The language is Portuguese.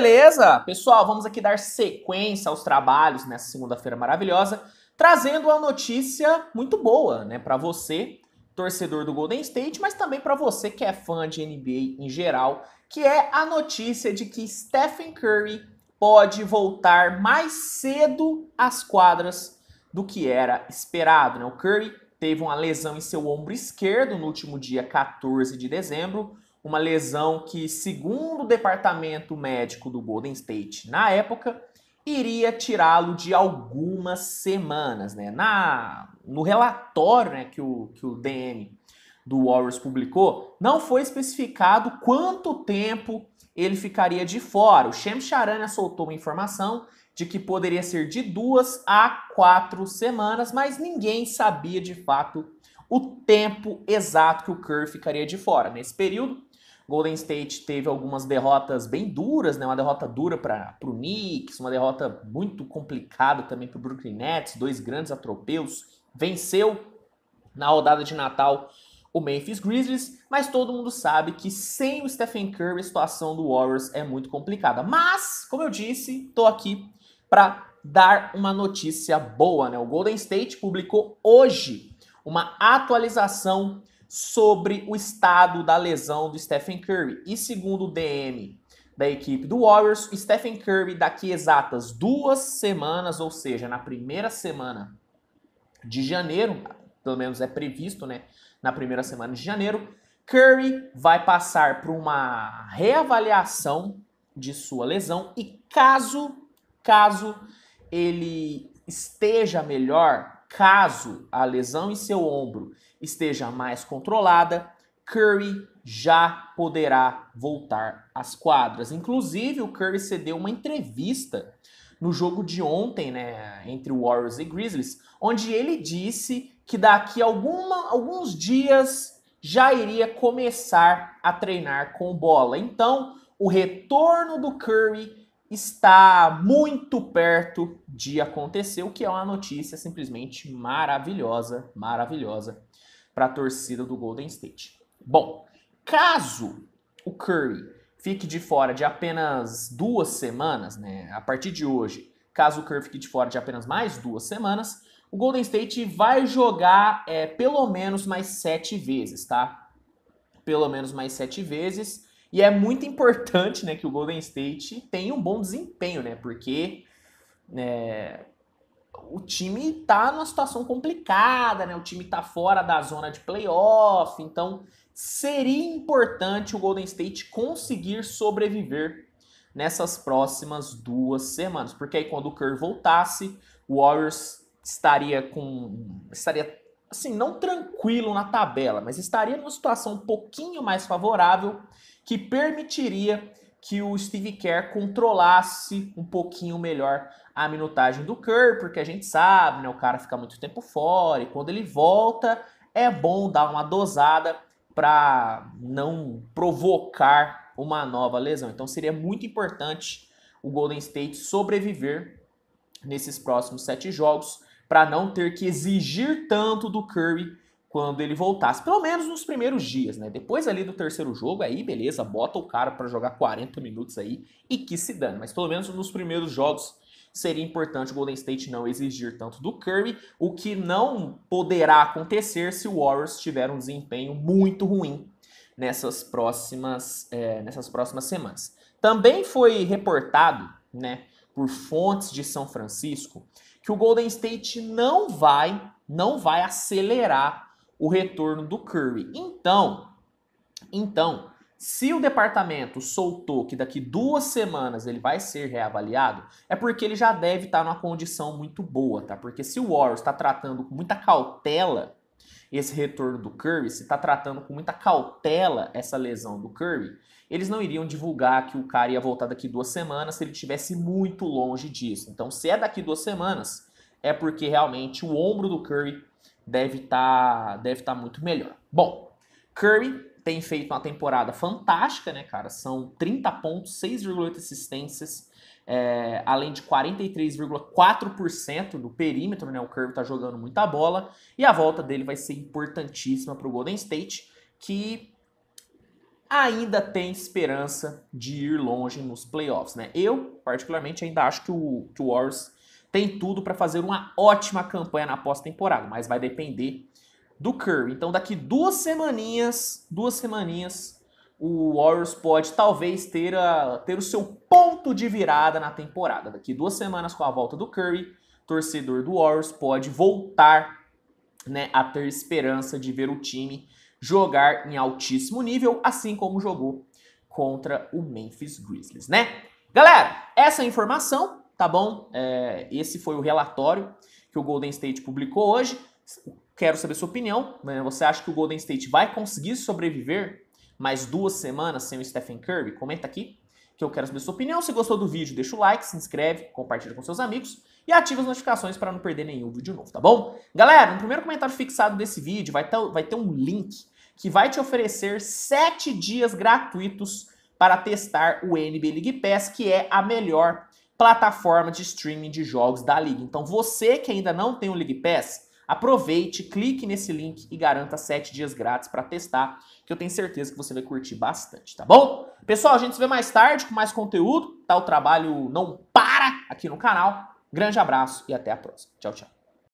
beleza? Pessoal, vamos aqui dar sequência aos trabalhos nessa segunda-feira maravilhosa, trazendo uma notícia muito boa, né, para você, torcedor do Golden State, mas também para você que é fã de NBA em geral, que é a notícia de que Stephen Curry pode voltar mais cedo às quadras do que era esperado, né? O Curry teve uma lesão em seu ombro esquerdo no último dia 14 de dezembro, uma lesão que, segundo o departamento médico do Golden State na época, iria tirá-lo de algumas semanas. Né? Na, no relatório né, que, o, que o DM do Warriors publicou, não foi especificado quanto tempo ele ficaria de fora. O Shem Charania soltou uma informação de que poderia ser de duas a quatro semanas, mas ninguém sabia de fato o tempo exato que o Curry ficaria de fora. Nesse período, Golden State teve algumas derrotas bem duras, né? Uma derrota dura para o Knicks, uma derrota muito complicada também para o Brooklyn Nets, dois grandes atropelos. Venceu na rodada de Natal o Memphis Grizzlies, mas todo mundo sabe que sem o Stephen Curry a situação do Warriors é muito complicada. Mas, como eu disse, estou aqui para dar uma notícia boa, né? O Golden State publicou hoje uma atualização sobre o estado da lesão do Stephen Curry. E segundo o DM da equipe do Warriors, Stephen Curry daqui exatas duas semanas, ou seja, na primeira semana de janeiro, pelo menos é previsto, né, na primeira semana de janeiro, Curry vai passar por uma reavaliação de sua lesão e caso caso ele esteja melhor, Caso a lesão em seu ombro esteja mais controlada, Curry já poderá voltar às quadras. Inclusive, o Curry cedeu uma entrevista no jogo de ontem, né, entre Warriors e Grizzlies, onde ele disse que daqui alguma, alguns dias já iria começar a treinar com bola. Então, o retorno do Curry está muito perto de acontecer, o que é uma notícia simplesmente maravilhosa, maravilhosa para a torcida do Golden State. Bom, caso o Curry fique de fora de apenas duas semanas, né, a partir de hoje, caso o Curry fique de fora de apenas mais duas semanas, o Golden State vai jogar é, pelo menos mais sete vezes, tá? Pelo menos mais sete vezes. E é muito importante né, que o Golden State tenha um bom desempenho, né? Porque né, o time está numa situação complicada, né? O time está fora da zona de playoff, então seria importante o Golden State conseguir sobreviver nessas próximas duas semanas, porque aí quando o Kerr voltasse, o Warriors estaria com estaria assim, não tranquilo na tabela, mas estaria numa situação um pouquinho mais favorável que permitiria que o Steve Kerr controlasse um pouquinho melhor a minutagem do Kerr, porque a gente sabe, né, o cara fica muito tempo fora e quando ele volta é bom dar uma dosada para não provocar uma nova lesão. Então seria muito importante o Golden State sobreviver nesses próximos sete jogos para não ter que exigir tanto do Curry quando ele voltasse, pelo menos nos primeiros dias, né? Depois ali do terceiro jogo, aí beleza, bota o cara para jogar 40 minutos aí e que se dane, mas pelo menos nos primeiros jogos seria importante o Golden State não exigir tanto do Curry, o que não poderá acontecer se o Warriors tiver um desempenho muito ruim nessas próximas, é, nessas próximas semanas. Também foi reportado, né, por fontes de São Francisco, que o Golden State não vai, não vai acelerar o retorno do Curry. Então, então, se o departamento soltou que daqui duas semanas ele vai ser reavaliado, é porque ele já deve estar numa condição muito boa, tá? Porque se o Warriors está tratando com muita cautela esse retorno do Curry, se está tratando com muita cautela essa lesão do Curry, eles não iriam divulgar que o cara ia voltar daqui duas semanas se ele estivesse muito longe disso. Então, se é daqui duas semanas, é porque realmente o ombro do Curry deve estar tá, deve tá muito melhor. Bom, Curry tem feito uma temporada fantástica, né, cara? São 30 pontos, 6,8 assistências, é, além de 43,4% do perímetro, né? O Curry tá jogando muita bola e a volta dele vai ser importantíssima para o Golden State, que ainda tem esperança de ir longe nos playoffs, né? Eu, particularmente, ainda acho que o, que o Warriors tem tudo para fazer uma ótima campanha na pós-temporada, mas vai depender do Curry. Então daqui duas semaninhas, duas semaninhas, o Warriors pode talvez ter, a, ter o seu ponto de virada na temporada. Daqui duas semanas com a volta do Curry, torcedor do Warriors pode voltar né, a ter esperança de ver o time jogar em altíssimo nível, assim como jogou contra o Memphis Grizzlies, né? Galera, essa é a informação, tá bom? É, esse foi o relatório que o Golden State publicou hoje quero saber sua opinião. Né? Você acha que o Golden State vai conseguir sobreviver mais duas semanas sem o Stephen Curry? Comenta aqui que eu quero saber sua opinião. Se gostou do vídeo, deixa o like, se inscreve, compartilha com seus amigos e ativa as notificações para não perder nenhum vídeo novo, tá bom? Galera, no primeiro comentário fixado desse vídeo vai ter, tá, vai ter um link que vai te oferecer 7 dias gratuitos para testar o NBA League Pass, que é a melhor plataforma de streaming de jogos da liga. Então, você que ainda não tem o League Pass, Aproveite, clique nesse link e garanta 7 dias grátis para testar, que eu tenho certeza que você vai curtir bastante, tá bom? Pessoal, a gente se vê mais tarde com mais conteúdo, tá? O trabalho não para aqui no canal. Grande abraço e até a próxima. Tchau, tchau.